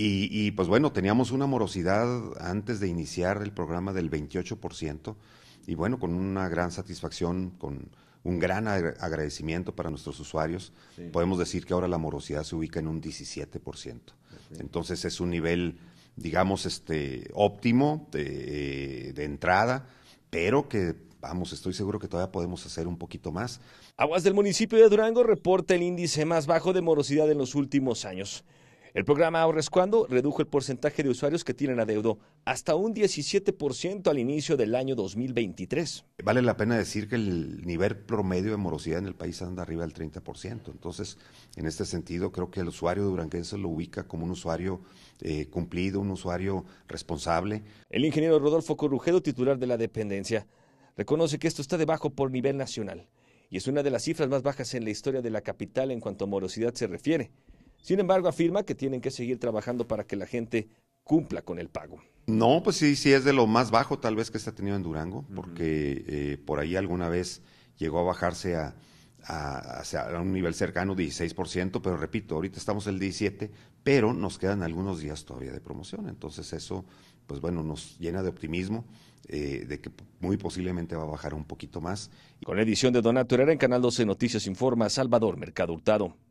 Y, pues bueno, teníamos una morosidad antes de iniciar el programa del 28%, y bueno, con una gran satisfacción, con un gran agradecimiento para nuestros usuarios, podemos decir que ahora la morosidad se ubica en un 17%. ciento Entonces es un nivel, digamos, este, óptimo eh, de entrada, pero que vamos, estoy seguro que todavía podemos hacer un poquito más. Aguas del municipio de Durango reporta el índice más bajo de morosidad en los últimos años. El programa Ahorres Cuando redujo el porcentaje de usuarios que tienen adeudo hasta un 17% al inicio del año 2023. Vale la pena decir que el nivel promedio de morosidad en el país anda arriba del 30%. Entonces, en este sentido, creo que el usuario duranguense lo ubica como un usuario eh, cumplido, un usuario responsable. El ingeniero Rodolfo Corrujedo, titular de la dependencia, reconoce que esto está debajo por nivel nacional y es una de las cifras más bajas en la historia de la capital en cuanto a morosidad se refiere. Sin embargo, afirma que tienen que seguir trabajando para que la gente cumpla con el pago. No, pues sí, sí es de lo más bajo tal vez que se ha tenido en Durango, porque eh, por ahí alguna vez llegó a bajarse a, un nivel cercano, 16%, pero repito, ahorita estamos el 17%, pero nos quedan algunos días todavía de promoción, entonces eso, pues bueno, nos llena de optimismo eh, de que muy posiblemente va a bajar un poquito más. Con la edición de Donato Herrera en Canal 12 Noticias Informa, Salvador Mercado Hurtado.